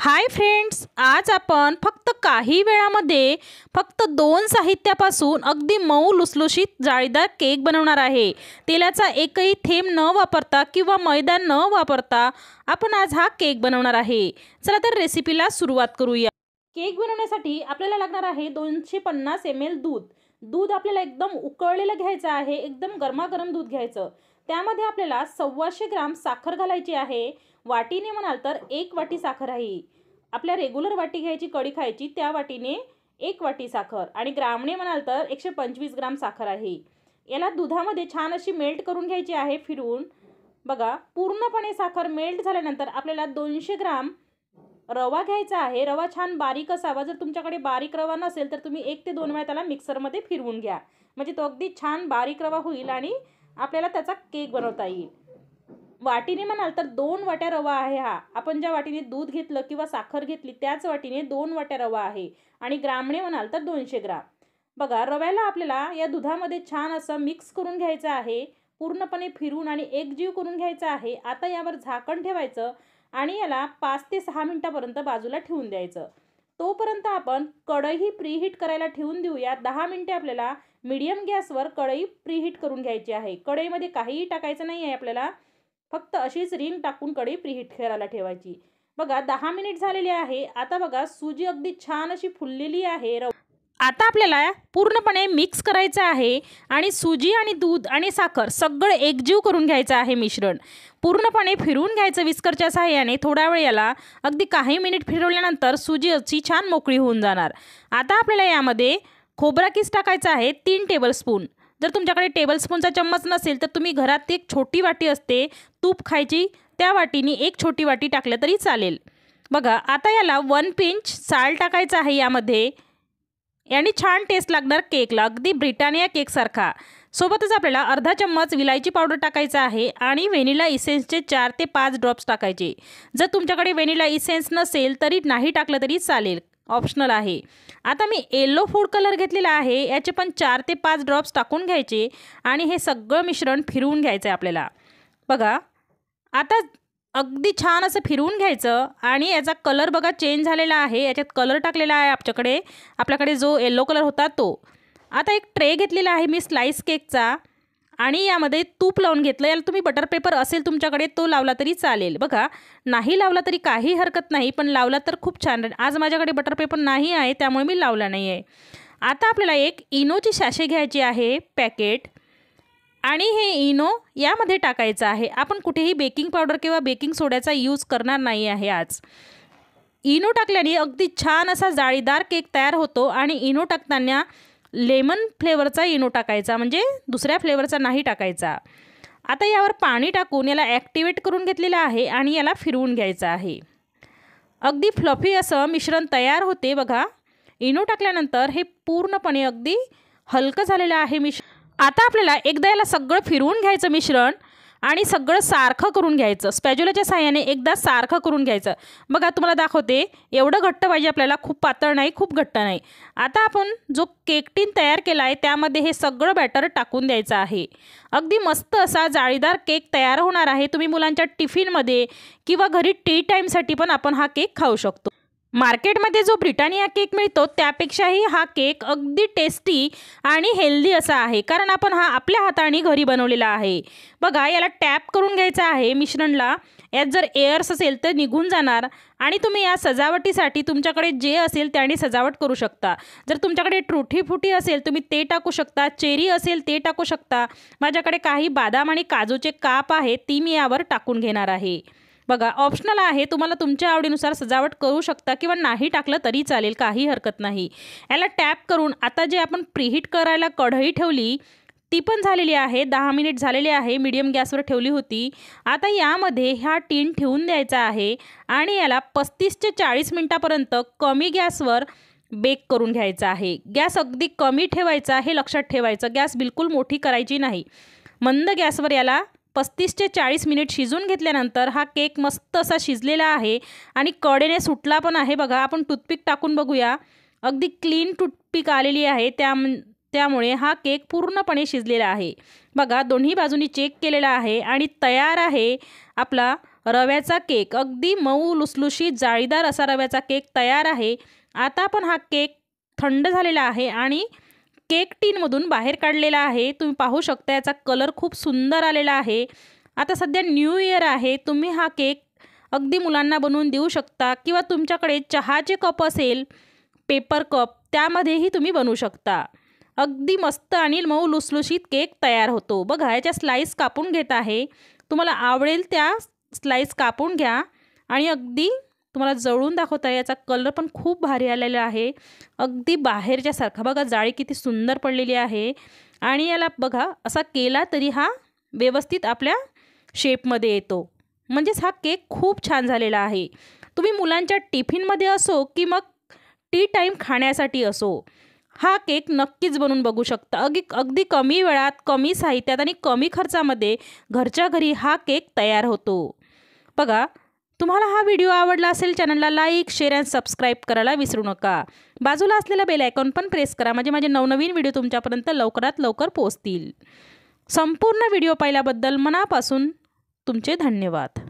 hi friends आज आपण फक्त काही वेळामध्ये फक्त दोन साहित्यापासून अगदी मऊ लुसलुशीत जाळीदार केक बनवणार आहे तेलाचा एकही थेंब न वापरता किंवा मैदा न वापरता आपण आज हा केक बनवणार आहे चला तर रेसिपीला सुरुवात करूया केक बनवण्यासाठी आपल्याला लागणार आहे दोनशे पन्नास एम एल दूध दूध आपल्याला एकदम उकळलेलं घ्यायचं आहे एकदम गरमागरम दूध घ्यायचं त्यामध्ये आपल्याला सव्वाशे ग्राम साखर घालायची आहे वाटीने म्हणाल तर एक वाटी साखर आहे आपल्या रेग्युलर वाटी घ्यायची कडी खायची त्या वाटीने एक वाटी साखर आणि ग्रामने म्हणाल तर एकशे पंचवीस ग्राम साखर आहे याला दुधामध्ये छान अशी मेल्ट करून घ्यायची आहे फिरून बघा पूर्णपणे साखर मेल्ट झाल्यानंतर आपल्याला दोनशे ग्राम रवा घ्यायचा आहे रवा छान बारीक असावा जर तुमच्याकडे बारीक रवा नसेल तर तुम्ही एक ते दोन वेळा त्याला मिक्सरमध्ये फिरवून घ्या म्हणजे तो अगदी छान बारीक रवा होईल आणि आपल्याला त्याचा केक बनवता येईल वाटीने म्हणाल तर दोन वाट्या रवा आहे हा आपण ज्या वाटीने दूध घेतलं किंवा साखर घेतली त्याच वाटीने दोन वाट्या रवा आहे आणि ग्रामने म्हणाल तर दोनशे ग्राम बघा रव्याला आपल्याला या दुधामध्ये छान असं मिक्स करून घ्यायचं आहे पूर्णपणे फिरून आणि एकजीव करून घ्यायचा आहे आता यावर झाकण ठेवायचं आणि याला पाच ते सहा मिनटापर्यंत बाजूला ठेवून द्यायचं तोपर्यंत आपण कढई प्रीहीट करायला ठेवून देऊया दहा मिनटे आपल्याला मीडियम गॅसवर कढई प्रीहीट करून घ्यायची आहे कढईमध्ये काहीही टाकायचं नाही आहे आपल्याला फक्त अशीच रिंग टाकून प्री हिट करायला ठेवायची बघा दहा मिनिट झालेली आहे आता बघा सुजी अगदी छान अशी फुललेली आहे रव आता आपल्याला पूर्णपणे मिक्स करायचं आहे आणि सुजी आणि दूध आणि साखर सगळं एकजीव करून घ्यायचं आहे मिश्रण पूर्णपणे फिरवून घ्यायचं विस्करच्या सहाय्याने थोडा वेळ याला अगदी काही मिनिट फिरवल्यानंतर सुजी अशी छान मोकळी होऊन जाणार आता आपल्याला यामध्ये खोबरा किस टाकायचा आहे तीन टेबलस्पून जर तुमच्याकडे टेबलस्पूनचा चम्मच नसेल तर तुम्ही घरात एक छोटी वाटी असते तूप खायची त्या वाटीने एक छोटी वाटी टाकलं तरी चालेल बघा आता याला वन पिंच साल टाकायचं आहे यामध्ये याने छान टेस्ट लागणार केकला अगदी ब्रिटानिया केकसारखा सोबतच आपल्याला अर्धा चम्मच विलायची पावडर टाकायचा आहे आणि व्हेनिला इसेन्सचे चार ते पाच ड्रॉप्स टाकायचे जर तुमच्याकडे वेनिला इसेन्स नसेल तरी नाही टाकलं तरी चालेल ऑप्शनल आहे आता मी येल्लो फूड कलर घेतलेला आहे याचे पण चार ते पाच ड्रॉप्स टाकून घ्यायचे आणि हे सगळं मिश्रण फिरवून घ्यायचं आहे आपल्याला बघा आता अगदी छान असं फिरवून घ्यायचं आणि याचा कलर बघा चेंज झालेला आहे याच्यात कलर टाकलेला आहे आपल्याकडे आपल्याकडे जो येल्लो कलर होता तो आता एक ट्रे घेतलेला आहे मी स्लाईस केकचा आणि यामध्ये तूप लावून घेतलं याला तुम्ही बटर पेपर असेल तुमच्याकडे तो लावला तरी चालेल बघा नाही लावला तरी काही हरकत नाही पण लावला तर खूप छान आज माझ्याकडे बटर पेपर नाही आहे त्यामुळे मी लावला नाही आहे आता आपल्याला एक इनोची शाशे घ्यायची आहे पॅकेट आणि हे इनो यामध्ये टाकायचं आहे आपण कुठेही बेकिंग पावडर किंवा बेकिंग सोड्याचा यूज करणार नाही आहे आज इनो टाकल्याने अगदी छान असा जाळीदार केक तयार होतो आणि इनो टाकताना लेमन फ्लेवरचा इनो टाकायचा म्हणजे दुसऱ्या फ्लेवरचा नाही टाकायचा आता यावर पाणी टाकून याला ॲक्टिवेट करून घेतलेलं आहे आणि याला फिरवून घ्यायचं आहे अगदी फ्लफी असं मिश्रण तयार होते बघा इनो टाकल्यानंतर हे पूर्णपणे अगदी हलकं झालेलं आहे मिश्रण आता आपल्याला एकदा याला सगळं फिरवून घ्यायचं मिश्रण आणि सगळं सारखं करून घ्यायचं स्पॅज्युलाच्या साह्याने एकदा सारखं करून घ्यायचं बघा तुम्हाला दाखवते एवढं घट्ट पाहिजे आपल्याला खूप पातळ नाही खूप घट्ट नाही आता आपण जो केक टीन तयार केला आहे त्यामध्ये हे सगळं बॅटर टाकून द्यायचं आहे अगदी मस्त असा जाळीदार केक तयार होणार आहे तुम्ही मुलांच्या टिफिनमध्ये किंवा घरी टी टाईमसाठी पण आपण हा केक खाऊ शकतो मार्केटमध्ये जो ब्रिटानिया केक मिळतो त्यापेक्षाही हा केक अगदी टेस्टी आणि हेल्दी असा आहे कारण आपण हा आपल्या हाताने घरी बनवलेला आहे बघा याला टॅप करून घ्यायचा आहे मिश्रणला यात जर एअर्स असेल तर निघून जाणार आणि तुम्ही या सजावटीसाठी तुमच्याकडे जे असेल त्याने सजावट करू शकता जर तुमच्याकडे ट्रुठी फुटी असेल तुम्ही ते टाकू शकता चेरी असेल ते टाकू शकता माझ्याकडे काही बदाम आणि काजूचे काप आहेत ती मी यावर टाकून घेणार आहे बघा ऑप्शनल आहे तुम्हाला तुमच्या आवडीनुसार सजावट करू शकता किंवा नाही टाकलं तरी चालेल काही हरकत नाही याला टॅप करून आता जे आपण प्रिहीट करायला कढई ठेवली ती पण झालेली आहे दहा मिनिट झालेली आहे मीडियम गॅसवर ठेवली होती आता यामध्ये ह्या टीन ठेवून द्यायचा आहे आणि याला पस्तीस ते चाळीस मिनटापर्यंत कमी गॅसवर बेक करून घ्यायचा आहे गॅस अगदी कमी ठेवायचा हे लक्षात ठेवायचं गॅस बिलकुल मोठी करायची नाही मंद गॅसवर याला पस्तीस ते चाळीस मिनिट शिजून घेतल्यानंतर हा केक मस्त असा शिजलेला आहे आणि कडेने सुटला पण आहे बघा आपण टूथपिक टाकून बघूया अगदी क्लीन टूथपिक आलेली आहे त्या त्यामुळे हा केक पूर्णपणे शिजलेला आहे बघा दोन्ही बाजूनी चेक केलेला आहे आणि तयार आहे आपला रव्याचा केक अगदी मऊ लुसलुशी जाळीदार असा रव्याचा केक तयार आहे आता पण हा केक थंड झालेला आहे आणि केक टीनमधून बाहेर काढलेला आहे तुम्ही पाहू शकता याचा कलर खूप सुंदर आलेला आहे आता सध्या न्यू इयर आहे तुम्ही हा केक अगदी मुलांना बनवून देऊ शकता किंवा तुमच्याकडे चहाचे कप असेल पेपर कप त्यामध्येही तुम्ही बनवू शकता अगदी मस्त आणि मऊ लुसलुशीत केक तयार होतो बघा याच्या स्लाईस कापून घेत आहे तुम्हाला आवडेल त्या स्लाईस कापून घ्या आणि अगदी तुम्हाला जवळून दाखवता याचा कलर पण खूप भारी आलेला आहे अगदी बाहेरच्यासारखा बघा जाळी किती सुंदर पडलेली आहे आणि याला बघा असा केला तरी हा व्यवस्थित आपल्या शेपमध्ये येतो म्हणजेच हा केक खूप छान झालेला आहे तुम्ही मुलांच्या टिफिनमध्ये असो की मग टी टाईम खाण्यासाठी असो हा केक नक्कीच बनवून बघू शकता अगदी अगदी कमी वेळात कमी साहित्यात आणि कमी खर्चामध्ये घरच्या घरी हा केक तयार होतो बघा तुम्हाला हा व्हिडिओ आवडला असेल चॅनलला लाईक शेअर अँड सबस्क्राईब करायला विसरू नका बाजूला असलेलं बेल आयकॉन पण प्रेस करा म्हणजे माझे नवनवीन व्हिडिओ तुमच्यापर्यंत लवकरात लवकर पोहोचतील संपूर्ण व्हिडिओ पाहिल्याबद्दल मनापासून तुमचे धन्यवाद